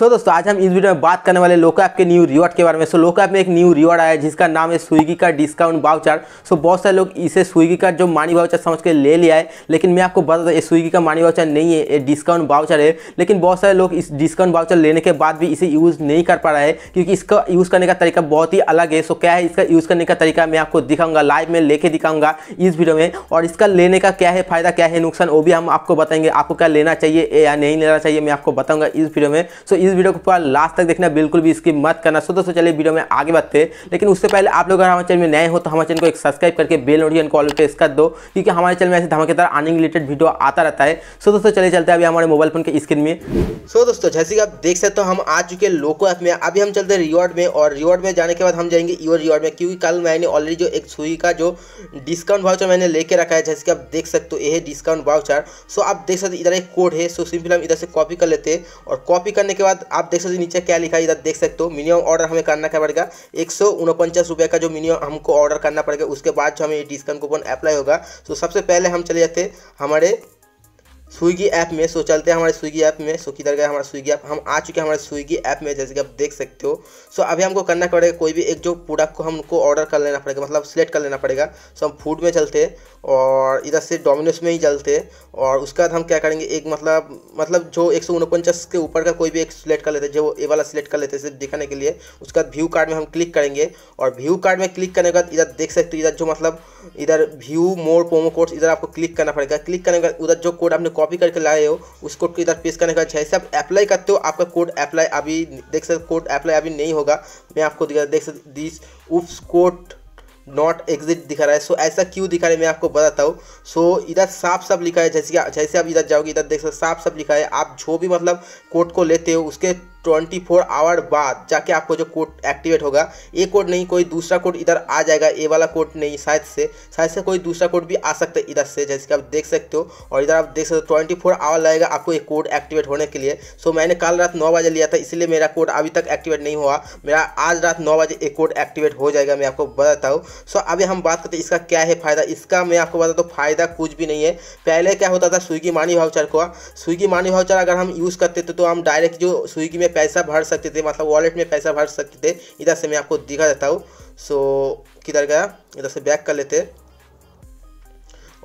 सो so, दोस्तों आज हम इस वीडियो में बात करने वाले लोका ऐप के न्यू रिवॉर्ड के बारे में सो so, लोका ऐप में एक न्यू रिवॉर्ड आया है जिसका नाम है स्विगी का डिस्काउंट बाउचर सो so, बहुत सारे लोग इसे स्विगी का जो मानी वाउचर समझ के ले लिया है लेकिन मैं आपको बता दूँ ये स्विगी का मानी बाउचर नहीं है ये डिस्काउंट बाउचर है लेकिन बहुत सारे लोग इस डिस्काउंट वाउचर लेने के बाद भी इसे यूज़ नहीं कर पा रहा है क्योंकि इसका यूज़ करने का तरीका बहुत ही अलग है सो क्या है इसका यूज़ करने का तरीका मैं आपको दिखाऊंगा लाइव में लेके दिखाऊंगा इस वीडियो में और इसका लेने का क्या है फ़ायदा क्या है नुकसान वो भी हम आपको बताएंगे आपको क्या लेना चाहिए या नहीं लेना चाहिए मैं आपको बताऊँगा इस वीडियो में सो इस वीडियो को पूरा लास्ट तक देखना बिल्कुल भी इसकी मत करना सो दोस्तों चलिए वीडियो में आगे बढ़ते लेकिन उससे पहले आप लोग अगर हमारे चैनल में नए हो तो हमारे चैनल को एक सब्सक्राइब करके बेल नोटिफिकेशन कॉल प्रेस कर दो क्योंकि हमारे चैनल में ऐसे धमाकेदार आने रिलेटेड वीडियो आता रहता है सो दोस्तों चले चलते अभी हमारे मोबाइल फोन के स्क्रीन में सो दोस्तों जैसे कि आप देख सकते हो हम आ चुके हैं लोको ऐप में अभी हम चलते हैं रिवॉर्ड में और रिवॉर्ड में जाने के बाद हम जाएंगे योर रिवॉर्ड में क्योंकि कल मैंने ऑलरेडी जो एक सुई का जो डिस्काउंट वाउचर मैंने लेके रखा है जैसे कि आप देख सकते हो ये डिस्काउंट वाउचर सो आप देख सकते इधर एक कोड है सो सिंपल हम इधर से कॉपी कर लेते हैं और कॉपी करने के बाद बाद आप देख सकते नीचे क्या लिखा है इधर देख सकते हो मिनिमम ऑर्डर हमें करना क्या पड़ेगा एक सौ का जो मिनिमम हमको ऑर्डर करना पड़ेगा उसके बाद जो हमें डिस्काउंट कूपन अप्लाई होगा तो सबसे पहले हम चले जाते हमारे स्विगी ऐप में सो चलते हैं हमारे स्विगी ऐप में सो किधर गया हमारा स्विगी ऐप हम आ चुके हैं हमारे स्विगी ऐप में जैसे कि आप देख सकते हो सो अभी हमको करना पड़ेगा कोई भी एक जो प्रोडक्ट को हमको ऑर्डर कर लेना पड़ेगा मतलब सिलेक्ट कर लेना पड़ेगा सो हम फूड में चलते और इधर से डोमिनोज में ही चलते और उसके बाद हम क्या करेंगे एक मतलब मतलब जो एक के ऊपर का कोई भी एक सिलेक्ट कर लेते जो ए वाला सिलेक्ट कर लेते सिर्फ दिखाने के लिए उसके बाद व्यू कार्ड में हम क्लिक करेंगे और व्यू कार्ड में क्लिक करने के बाद इधर देख सकते हो इधर जो मतलब इधर व्यू मोर प्रोमो कोड्स इधर आपको क्लिक करना पड़ेगा क्लिक करने के बाद उधर जो कोड आपने कॉपी करके लाए हो उस कोड को इधर पेश करने का जैसे आप अप्लाई करते हो आपका कोड अप्लाई अभी देख सकते कोड अप्लाई अभी नहीं होगा मैं आपको दिखा देख सकते this oops code not exit दिखा रहा है सो so, ऐसा क्यों दिखा रहा है मैं आपको बताता हूँ सो so, इधर साफ साफ लिखा है जैसे कि जैसे आप इधर जाओगे इधर देख सकते साफ साफ लिखा है आप जो भी मतलब कोर्ट को लेते हो उसके ट्वेंटी फोर आवर बाद जाके आपको जो कोड एक्टिवेट होगा ये कोड नहीं कोई दूसरा कोड इधर आ जाएगा ये वाला कोड नहीं शायद से शायद से कोई दूसरा कोड भी आ सकता है इधर से जैसे कि आप देख सकते हो और इधर आप देख सकते हो ट्वेंटी फोर आवर लगेगा आपको ये कोड एक्टिवेट होने के लिए सो मैंने कल रात नौ बजे लिया था इसलिए मेरा कोड अभी तक एक्टिवेट नहीं हुआ मेरा आज रात नौ बजे ये कोड एक्टिवेट हो जाएगा मैं आपको बताता हूँ सो अभी हम बात करते हैं इसका क्या है फ़ायदा इसका मैं आपको बताता हूँ फ़ायदा कुछ भी नहीं है पहले क्या होता था स्विगी मानी भाउचर का स्विगी मानी भाउचर अगर हम यूज़ करते थे तो हम डायरेक्ट जो स्विगी में में पैसा भर सकते थे मतलब वॉलेट में पैसा भर सकते थे इधर से मैं आपको दिखा देता हूँ सो किधर गया इधर से बैक कर लेते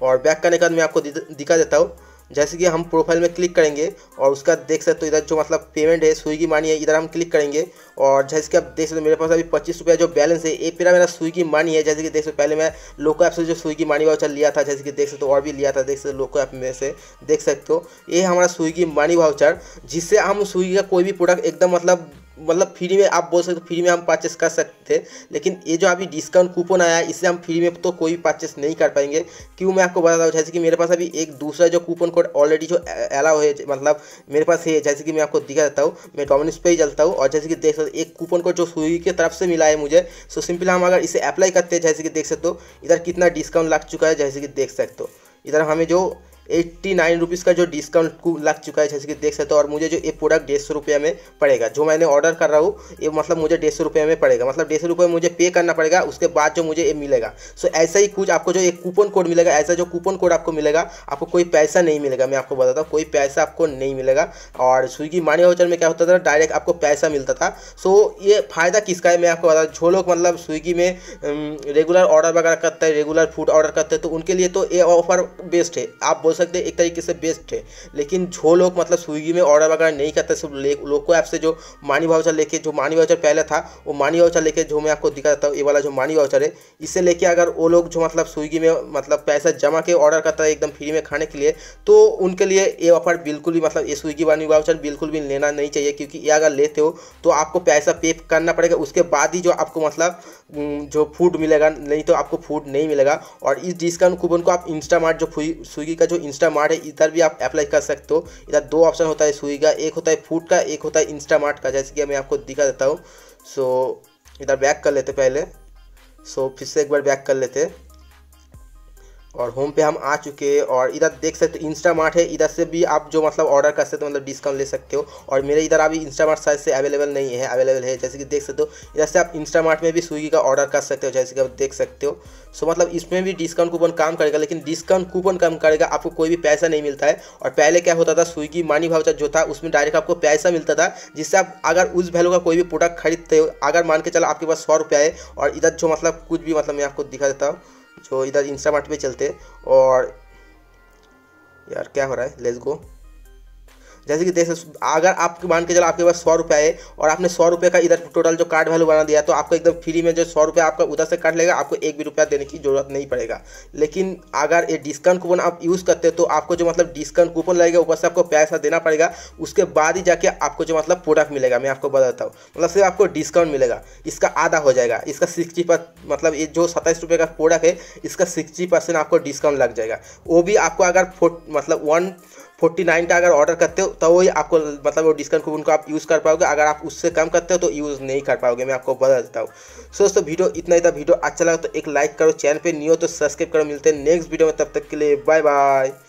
और बैक करने के बाद मैं आपको दिखा देता हूँ जैसे कि हम प्रोफाइल में क्लिक करेंगे और उसका देख सकते हो तो इधर जो मतलब पेमेंट है स्विगी मानी है इधर हम क्लिक करेंगे और जैसे कि आप देख सकते हो मेरे पास अभी पच्चीस रुपया जो बैलेंस है ये पेरा मेरा स्विगी मानी है जैसे कि देख सकते हो पहले मैं लोको ऐप से जो स्विगी मानी वाउचर लिया था जैसे कि देख सकते हो और भी लिया था देख सकते हो लोको ऐप में से देख सकते हो ये हमारा स्विगी मानी वाउचर जिससे हम स्विगी का कोई भी प्रोडक्ट एकदम मतलब मतलब फ्री में आप बोल सकते फ्री में हम परचेस कर सकते थे लेकिन ये जो अभी डिस्काउंट कूपन आया है इससे हम फ्री में तो कोई परचेस नहीं कर पाएंगे क्यों मैं आपको बताता हूँ जैसे कि मेरे पास अभी एक दूसरा जो कूपन कोड ऑलरेडी जो अलाउ है मतलब मेरे पास है जैसे कि मैं आपको दिखा देता हूँ मैं डोमिनोज पर ही चलता हूँ और जैसे कि देख सकते एक कूपन कोड जो स्विगी की तरफ से मिला है मुझे सो सिंपल हम अगर इसे अप्लाई करते हैं जैसे कि देख सकते हो इधर कितना डिस्काउंट लग चुका है जैसे कि देख सकते हो इधर हमें जो एट्टी नाइन रुपीज़ का जो डिस्काउंट लग चुका है जैसे कि देख सकते हो और मुझे जो ये प्रोडक्ट डेढ़ सौ रुपये में पड़ेगा जो मैंने ऑर्डर कर रहा हूँ ये मतलब मुझे डेढ़ सौ रुपये में पड़ेगा मतलब डेढ़ सौ रुपये मुझे पे करना पड़ेगा उसके बाद जो मुझे ये मिलेगा सो ऐसा ही कुछ आपको जो एक कूपन कोड मिलेगा ऐसा जो कूपन कोड आपको मिलेगा आपको कोई पैसा नहीं मिलेगा मैं आपको बताता हूँ कोई पैसा आपको नहीं मिलेगा और स्विगी मानी वाउचर में क्या होता था डायरेक्ट आपको पैसा मिलता था सो ये फ़ायदा किसका है मैं आपको बताता जो लोग मतलब स्विगी में रेगुलर ऑर्डर वगैरह करते हैं रेगुलर फूड ऑर्डर करते हैं तो उनके लिए तो ये ऑफर बेस्ट है आप बोल सकते हैं एक तरीके से बेस्ट है लेकिन जो लोग मतलब स्विगी में ऑर्डर वगैरह नहीं करते सब को ऐप से जो मानी वाउचर लेके जो मानी वाउचर पहले था वो मानी वाउचर लेके जो मैं आपको दिखा देता हूँ ये वाला जो मानी वाउचर है इसे लेके अगर वो लोग जो मतलब स्विगी में मतलब पैसा जमा के ऑर्डर करता है एकदम फ्री में खाने के लिए तो उनके लिए ये ऑफर बिल्कुल भी मतलब ये स्विगी मानी वाउचर बिल्कुल भी लेना नहीं चाहिए क्योंकि ये अगर लेते हो तो आपको पैसा पे करना पड़ेगा उसके बाद ही जो आपको मतलब जो फूड मिलेगा नहीं तो आपको फूड नहीं मिलेगा और इस डिस्काउंट कूपन को आप इंस्टामार्ट जो स्विगी का जो इंस्टामार्ट है इधर भी आप अप्लाई कर सकते हो इधर दो ऑप्शन होता है सुई का एक होता है फूड का एक होता है इंस्टामार्ट का जैसे कि मैं आपको दिखा देता हूँ सो इधर बैक कर लेते पहले सो फिर से एक बार बैक कर लेते और होम पे हम आ चुके हैं और इधर देख सकते हो इंस्टा मार्ट है इधर से भी आप जो मतलब ऑर्डर कर सकते हो मतलब डिस्काउंट ले सकते हो और मेरे इधर अभी इंस्टा मार्ट साइज से अवेलेबल नहीं है अवेलेबल है जैसे कि देख सकते हो इधर से आप इंस्टा मार्ट में भी स्विगी का ऑर्डर कर सकते हो जैसे कि आप देख सकते हो सो मतलब इसमें भी डिस्काउंट कूपन काम करेगा लेकिन डिस्काउंट कूपन काम करेगा आपको कोई भी पैसा नहीं मिलता है और पहले क्या होता था स्विगी मानी भावचा जो था उसमें डायरेक्ट आपको पैसा मिलता था जिससे आप अगर उस वैल्यू का कोई भी प्रोडक्ट खरीदते हो अगर मान के चलो आपके पास सौ रुपया है और इधर जो मतलब कुछ भी मतलब मैं आपको दिखा देता हूँ जो इधर इंस्टामार्ट पे चलते और यार क्या हो रहा है लेट्स गो जैसे कि देख सकते अगर आप मान के चलो आपके पास सौ रुपये है और आपने सौ रुपये का इधर टोटल जो कार्ड वैल्यू बना दिया तो आपको एकदम फ्री में जो सौ रुपया आपका उधर से काट लेगा आपको एक भी रुपया देने की जरूरत नहीं पड़ेगा लेकिन अगर ये डिस्काउंट कूपन आप यूज़ करते हो तो आपको जो मतलब डिस्काउंट कूपन लगेगा ऊपर से आपको पैसा देना पड़ेगा उसके बाद ही जाके आपको जो मतलब प्रोडक्ट मिलेगा मैं आपको बताता हूँ मतलब सिर्फ आपको डिस्काउंट मिलेगा इसका आधा हो जाएगा इसका सिक्सटी पर मतलब ये जो सत्ताईस रुपये का प्रोडक्ट है इसका सिक्सटी परसेंट आपको डिस्काउंट लग जाएगा वो भी आपको अगर फोट मतलब वन फोर्टी नाइन का अगर ऑर्डर करते हो तो वही आपको मतलब वो डिस्काउंट कूपन को आप यूज़ कर पाओगे अगर आप उससे कम करते हो तो यूज़ नहीं कर पाओगे मैं आपको बता देता हूँ सो दोस्तों वीडियो इतना ही था वीडियो अच्छा लगा तो एक लाइक करो चैनल पर नहीं हो तो सब्सक्राइब करो मिलते हैं नेक्स्ट वीडियो में तब तक के लिए बाय बाय